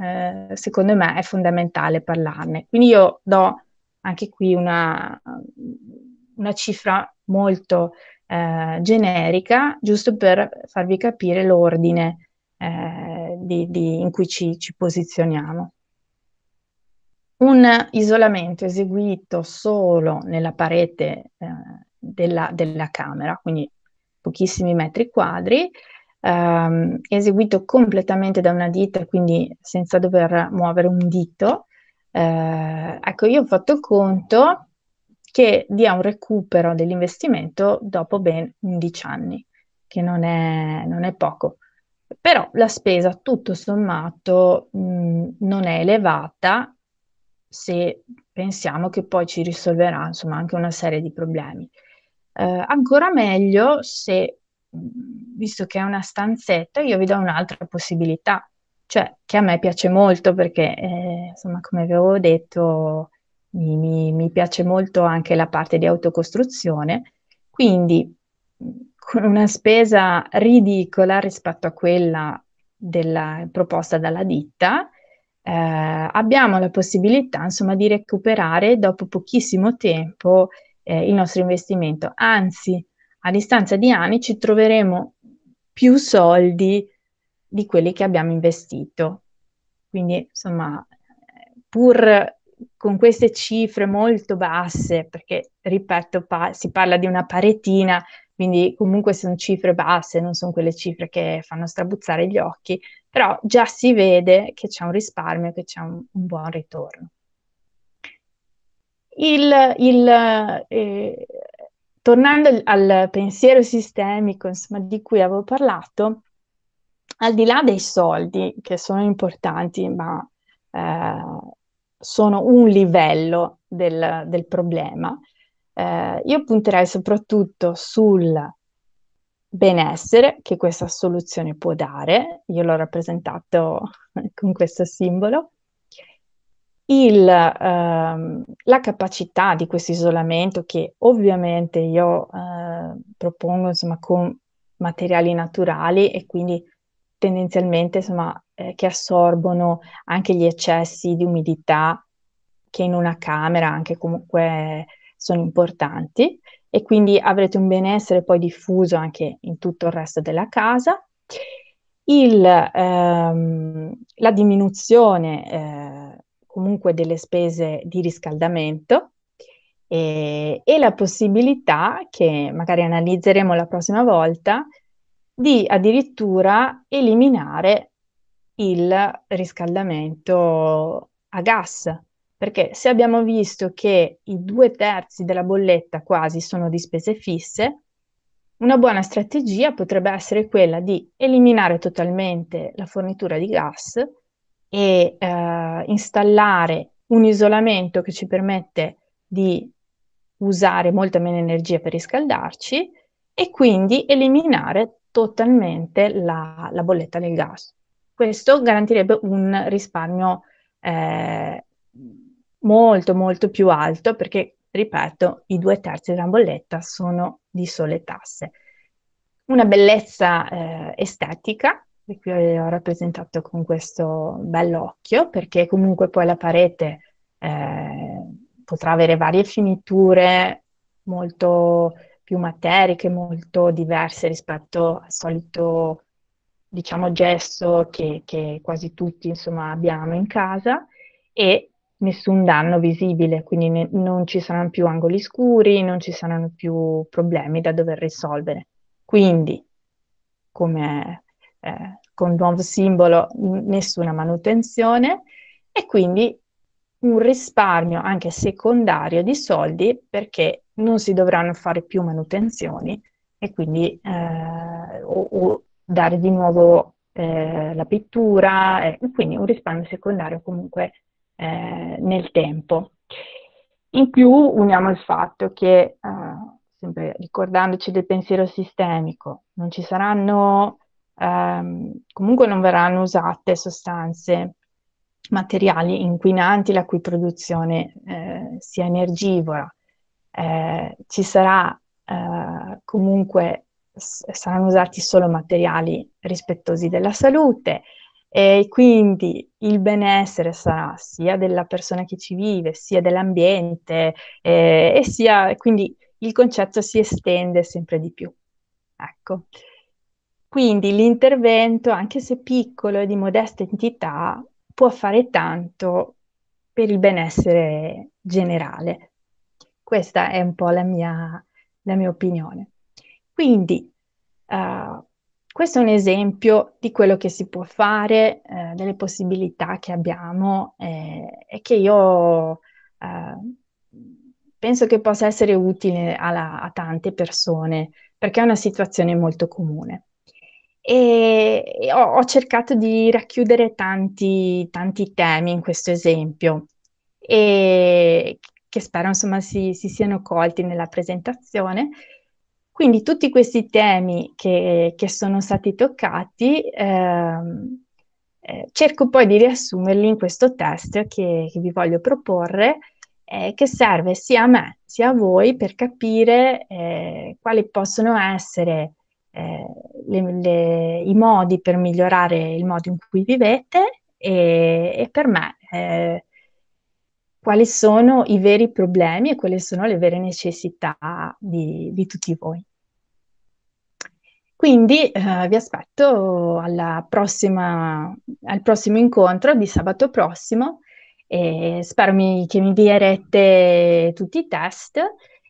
S1: eh, secondo me è fondamentale parlarne. Quindi io do anche qui una, una cifra molto eh, generica, giusto per farvi capire l'ordine eh, di, di, in cui ci, ci posizioniamo. Un isolamento eseguito solo nella parete eh, della, della camera, quindi pochissimi metri quadri, ehm, eseguito completamente da una ditta, quindi senza dover muovere un dito. Eh, ecco, io ho fatto conto che dia un recupero dell'investimento dopo ben 11 anni, che non è, non è poco. Però la spesa tutto sommato mh, non è elevata se pensiamo che poi ci risolverà insomma anche una serie di problemi. Eh, ancora meglio se, mhmm, visto che è una stanzetta, io vi do un'altra possibilità, cioè che a me piace molto perché, eh, insomma, come vi avevo detto, mi, mi, mi piace molto anche la parte di autocostruzione, quindi mhmm, con una spesa ridicola rispetto a quella della, proposta dalla ditta, eh, abbiamo la possibilità insomma di recuperare dopo pochissimo tempo eh, il nostro investimento. Anzi, a distanza di anni ci troveremo più soldi di quelli che abbiamo investito. Quindi, insomma, pur con queste cifre molto basse, perché, ripeto, pa- si parla di una paretina, quindi comunque sono cifre basse, non sono quelle cifre che fanno strabuzzare gli occhi, però già si vede che c'è un risparmio, che c'è un, un buon ritorno. Il, il, eh, tornando al pensiero sistemico, insomma, di cui avevo parlato, al di là dei soldi, che sono importanti, ma eh, sono un livello del, del problema, eh, io punterei soprattutto sul benessere che questa soluzione può dare, io l'ho rappresentato con questo simbolo, il, ehm, la capacità di questo isolamento che ovviamente io eh, propongo insomma, con materiali naturali e quindi tendenzialmente insomma, eh, che assorbono anche gli eccessi di umidità che in una camera anche comunque sono importanti e quindi avrete un benessere poi diffuso anche in tutto il resto della casa. Il, ehm, la diminuzione eh, comunque delle spese di riscaldamento e, eh, e la possibilità, che magari analizzeremo la prossima volta, di addirittura eliminare il riscaldamento a gas, perché se abbiamo visto che i due terzi della bolletta quasi sono di spese fisse, una buona strategia potrebbe essere quella di eliminare totalmente la fornitura di gas e eh, installare un isolamento che ci permette di usare molta meno energia per riscaldarci e quindi eliminare totalmente la, la bolletta del gas. Questo garantirebbe un risparmio eh, molto molto più alto perché, ripeto, i due terzi della bolletta sono di sole tasse. Una bellezza eh, estetica e qui ho rappresentato con questo bell'occhio, perché comunque poi la parete eh, potrà avere varie finiture molto più materiche, molto diverse rispetto al solito, diciamo, gesso che, che quasi tutti, insomma, abbiamo in casa e nessun danno visibile, quindi ne- non ci saranno più angoli scuri, non ci saranno più problemi da dover risolvere. Quindi, come eh, con nuovo simbolo, nessuna manutenzione e quindi un risparmio anche secondario di soldi perché non si dovranno fare più manutenzioni e quindi eh, o, o, dare di nuovo eh, la pittura, eh, quindi un risparmio secondario comunque eh, nel tempo. In più uniamo il fatto che, eh, sempre ricordandoci del pensiero sistemico, non ci saranno ehm, comunque non verranno usate sostanze materiali inquinanti la cui produzione eh, sia energivora. Eh, ci sarà eh, comunque s- saranno usati solo materiali rispettosi della salute e quindi il benessere sarà sia della persona che ci vive, sia dell'ambiente eh, e sia quindi il concetto si estende sempre di più. Ecco. Quindi l'intervento, anche se piccolo e di modesta entità, può fare tanto per il benessere generale. Questa è un po' la mia, la mia opinione. Quindi, uh, questo è un esempio di quello che si può fare, eh, delle possibilità che abbiamo eh, e che io eh, penso che possa essere utile alla, a tante persone perché è una situazione molto comune. E, ho, ho, cercato di racchiudere tanti, tanti temi in questo esempio e che spero insomma si, si siano colti nella presentazione. Quindi tutti questi temi che, che sono stati toccati ehm, eh, cerco poi di riassumerli in questo test che, che vi voglio proporre eh, che serve sia a me sia a voi per capire eh, quali possono essere eh, le, le, i modi per migliorare il modo in cui vivete e, e per me eh, quali sono i veri problemi e quali sono le vere necessità di, di tutti voi. Quindi eh, vi aspetto alla prossima, al prossimo incontro di sabato prossimo e spero mi, che mi invierete tutti i test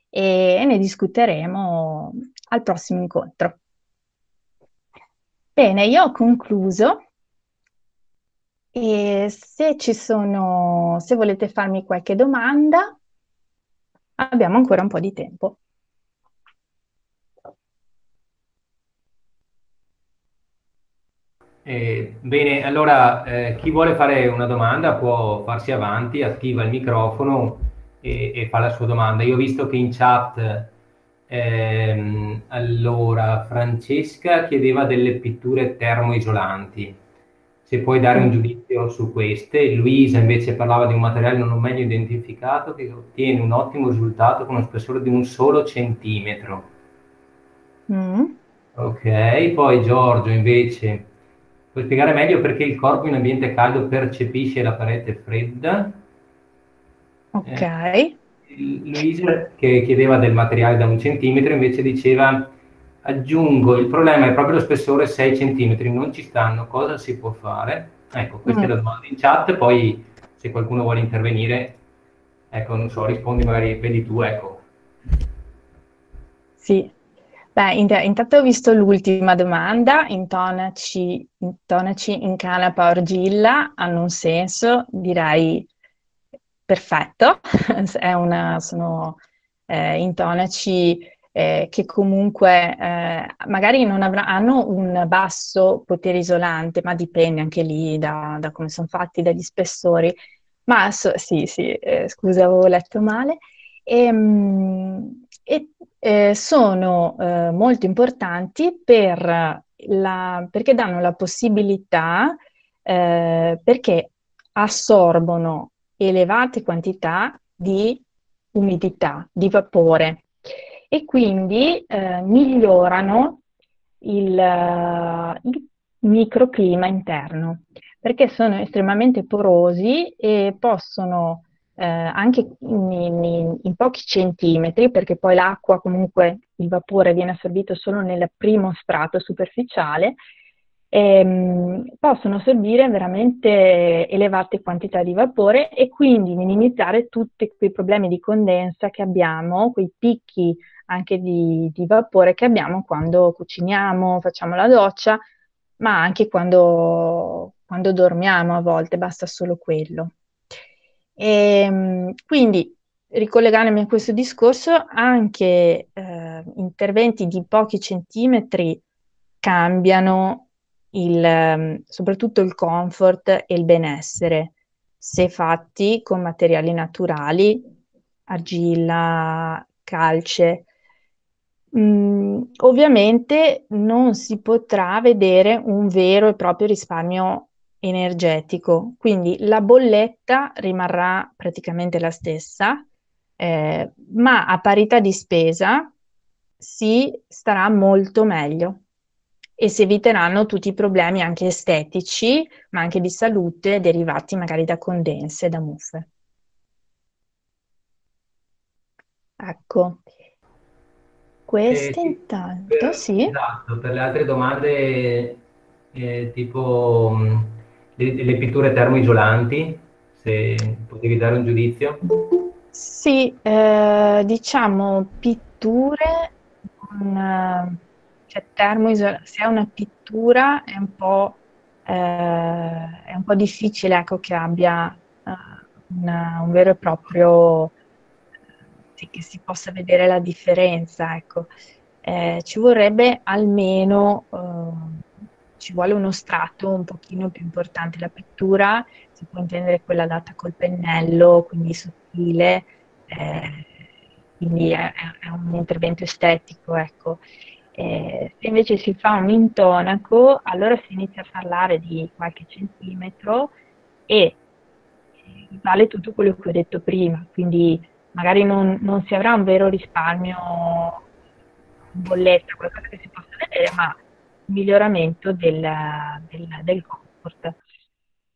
S1: e ne discuteremo al prossimo incontro. Bene, io ho concluso e se ci sono, se volete farmi qualche domanda, abbiamo ancora un po' di tempo.
S2: Eh, bene, allora eh, chi vuole fare una domanda può farsi avanti, attiva il microfono e, e fa la sua domanda. Io ho visto che in chat Ehm, allora, Francesca chiedeva delle pitture termoisolanti, se puoi dare un mm. giudizio su queste. Luisa invece parlava di un materiale non meglio identificato che ottiene un ottimo risultato con uno spessore di un solo centimetro. Mm. Ok, poi Giorgio invece, puoi spiegare meglio perché il corpo in ambiente caldo percepisce la parete fredda?
S1: Ok. Eh.
S2: Luisa che chiedeva del materiale da un centimetro invece diceva aggiungo il problema è proprio lo spessore 6 centimetri non ci stanno cosa si può fare ecco questa mm. è la mm. domanda in chat poi se qualcuno vuole intervenire ecco non so rispondi magari vedi tu ecco
S1: sì Beh, intanto ho visto l'ultima domanda, intonaci, intonaci in canapa orgilla, hanno un senso, direi perfetto, una, sono eh, intonaci eh, che comunque eh, magari non avranno hanno un basso potere isolante, ma dipende anche lì da, da come sono fatti, dagli spessori. Ma so, sì, sì, eh, scusa, avevo letto male. Ehm, e, mh, eh, e sono eh, molto importanti per la, perché danno la possibilità, perché assorbono elevate quantità di umidità, di vapore e quindi eh, migliorano il, eh, il microclima interno perché sono estremamente porosi e possono eh, anche in, in, in, pochi centimetri, perché poi l'acqua comunque il vapore viene assorbito solo nel primo strato superficiale, ehm, possono assorbire veramente elevate quantità di vapore e quindi minimizzare tutti quei problemi di condensa che abbiamo, quei picchi anche di, di vapore che abbiamo quando cuciniamo, facciamo la doccia, ma anche quando, quando dormiamo a volte, basta solo quello. E, ehm, quindi, ricollegandomi a questo discorso, anche eh, interventi di pochi centimetri cambiano il, ehm, soprattutto il comfort e il benessere, se fatti con materiali naturali, argilla, calce. Mm, ovviamente non si potrà vedere un vero e proprio risparmio energetico, quindi la bolletta rimarrà praticamente la stessa, eh, ma a parità di spesa si starà molto meglio e si eviteranno tutti i problemi anche estetici, ma anche di salute, derivati magari da condense, da muffe. Ecco. Questo eh, intanto, per, eh,
S2: sì. Esatto, per le altre domande, eh, tipo mm, le, le, pitture termoisolanti, se potevi dare un giudizio.
S1: Sì, eh, diciamo pitture... Mh, cioè termoisola, se è una pittura è un po', eh, è un po difficile ecco, che abbia uh, una, un vero e proprio, sì, che si possa vedere la differenza, ecco. Eh, ci vorrebbe almeno, eh, ci vuole uno strato un pochino più importante, la pittura si può intendere quella data col pennello, quindi sottile, eh, quindi è, è, un intervento estetico, ecco. Eh, se invece si fa un intonaco, allora si inizia a parlare di qualche centimetro e eh, vale tutto quello che ho detto prima, quindi magari non, non si avrà un vero risparmio in bolletta, qualcosa che si possa vedere, ma un miglioramento del, del, del comfort.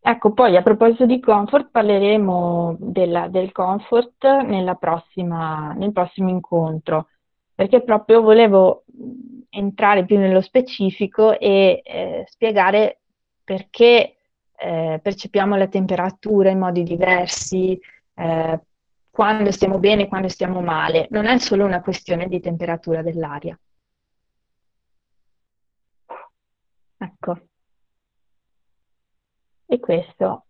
S1: Ecco, poi a proposito di comfort parleremo della, del comfort prossima, nel prossimo incontro, perché proprio volevo entrare più nello specifico e eh, spiegare perché eh, percepiamo la temperatura in modi diversi, eh, quando stiamo bene e quando stiamo male. Non è solo una questione di temperatura dell'aria. Ecco. E questo.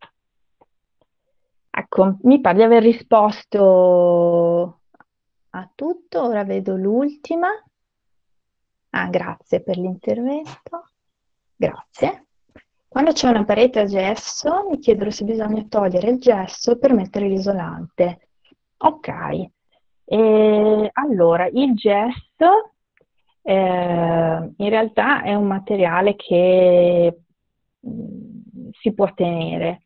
S1: Ecco, mi pare di aver risposto a tutto, ora vedo l'ultima. Ah, grazie per l'intervento. Grazie. Quando c'è una parete a gesso, mi chiedono se bisogna togliere il gesso per mettere l'isolante. Ok. E allora, il gesso eh, in realtà è un materiale che mm, si può tenere,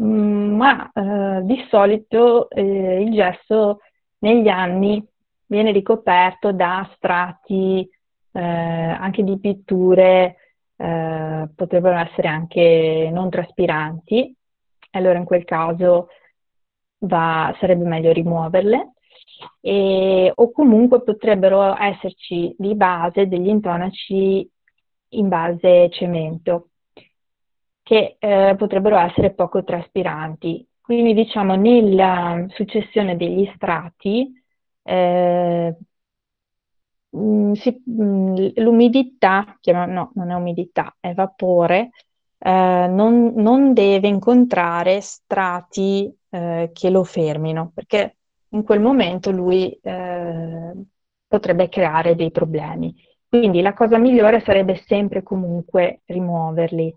S1: mm, ma eh, di solito eh, il gesso negli anni viene ricoperto da strati eh, anche di pitture eh, potrebbero essere anche non traspiranti, allora in quel caso va, sarebbe meglio rimuoverle. E, o comunque potrebbero esserci di base degli intonaci in base cemento che eh, potrebbero essere poco traspiranti. Quindi diciamo nella successione degli strati eh, Mm, si, mh, mm, l'umidità, no, non è umidità, è vapore, eh, non, non, deve incontrare strati eh, che lo fermino, perché in quel momento lui eh, potrebbe creare dei problemi. Quindi la cosa migliore sarebbe sempre comunque rimuoverli,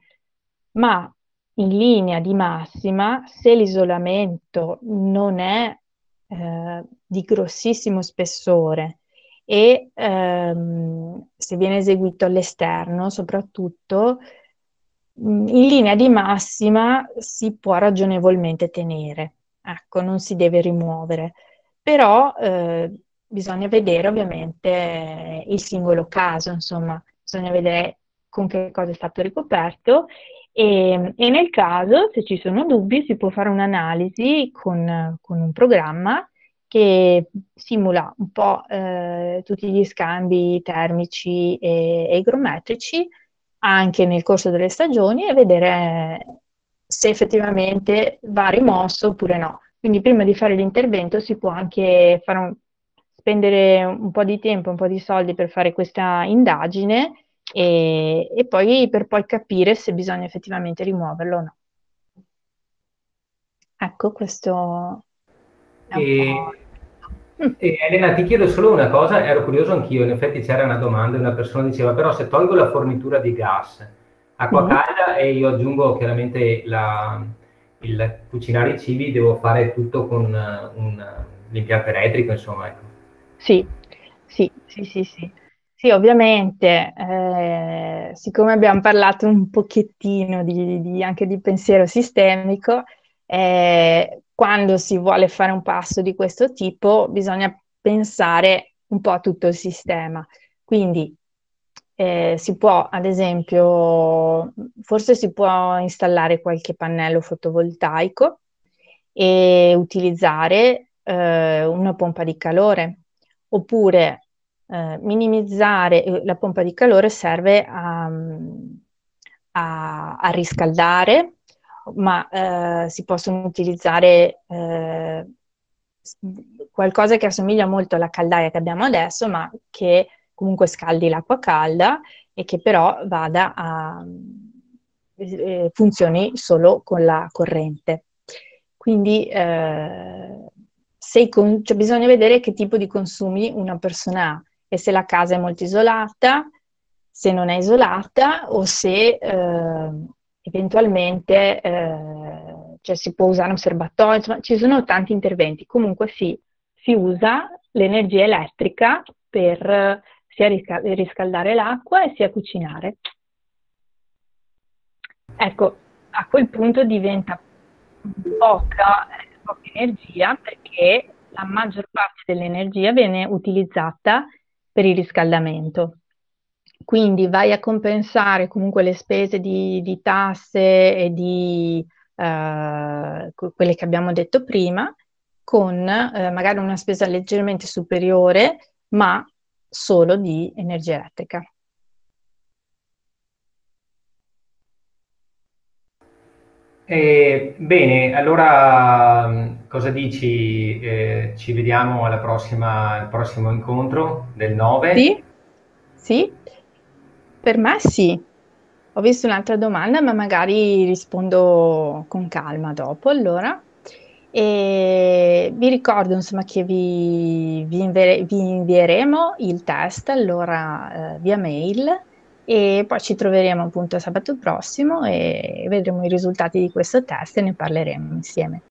S1: ma in linea di massima, se l'isolamento non è eh, di grossissimo spessore e ehm, se viene eseguito all'esterno soprattutto, mm, in linea di massima si può ragionevolmente tenere, ecco, non si deve rimuovere, però eh, bisogna vedere ovviamente il singolo caso, insomma, bisogna vedere con che cosa è stato ricoperto e, e nel caso, se ci sono dubbi, si può fare un'analisi con, con un programma che simula un po' eh, tutti gli scambi termici e, e igrometrici anche nel corso delle stagioni e vedere se effettivamente va rimosso oppure no. Quindi prima di fare l'intervento si può anche un, spendere un po' di tempo, un po' di soldi per fare questa indagine e, e poi per poi capire se bisogna effettivamente rimuoverlo o no. Ecco, questo è un e, po'
S2: E Elena, ti chiedo solo una cosa, ero curioso anch'io, in effetti c'era una domanda, una persona diceva però se tolgo la fornitura di gas, acqua mm-hmm. calda e io aggiungo chiaramente la, il cucinare i cibi, devo fare tutto con eh, un, l'impianto elettrico, insomma. Ecco.
S1: Sì, sì, sì, sì, sì. Sì, ovviamente, eh, siccome abbiamo parlato un pochettino di, di, anche di pensiero sistemico, eh, quando si vuole fare un passo di questo tipo bisogna pensare un po' a tutto il sistema. Quindi eh, si può, ad esempio, forse si può installare qualche pannello fotovoltaico e utilizzare eh, una pompa di calore, oppure eh, minimizzare eh, la pompa di calore serve a, a, a riscaldare ma eh, si possono utilizzare eh, qualcosa che assomiglia molto alla caldaia che abbiamo adesso, ma che comunque scaldi l'acqua calda e che però vada a eh, funzioni solo con la corrente. Quindi eh, con, cioè bisogna vedere che tipo di consumi una persona ha e se la casa è molto isolata, se non è isolata o se eh, eventualmente eh, cioè si può usare un serbatoio, insomma ci sono tanti interventi, comunque sì, si usa l'energia elettrica per sia riscaldare l'acqua e sia cucinare. Ecco, a quel punto diventa poca, poca energia perché la maggior parte dell'energia viene utilizzata per il riscaldamento quindi vai a compensare comunque le spese di, di tasse e di eh, quelle che abbiamo detto prima con eh, magari una spesa leggermente superiore, ma solo di energia elettrica.
S2: Eh, bene, allora cosa dici? Eh, ci vediamo alla prossima, al prossimo incontro del 9? Sì,
S1: sì, per me sì. Ho visto un'altra domanda, ma magari rispondo con calma dopo. Allora, e vi ricordo insomma che vi, vi, invere, vi invieremo il test allora eh, via mail e poi ci troveremo appunto sabato prossimo e vedremo i risultati di questo test e ne parleremo insieme.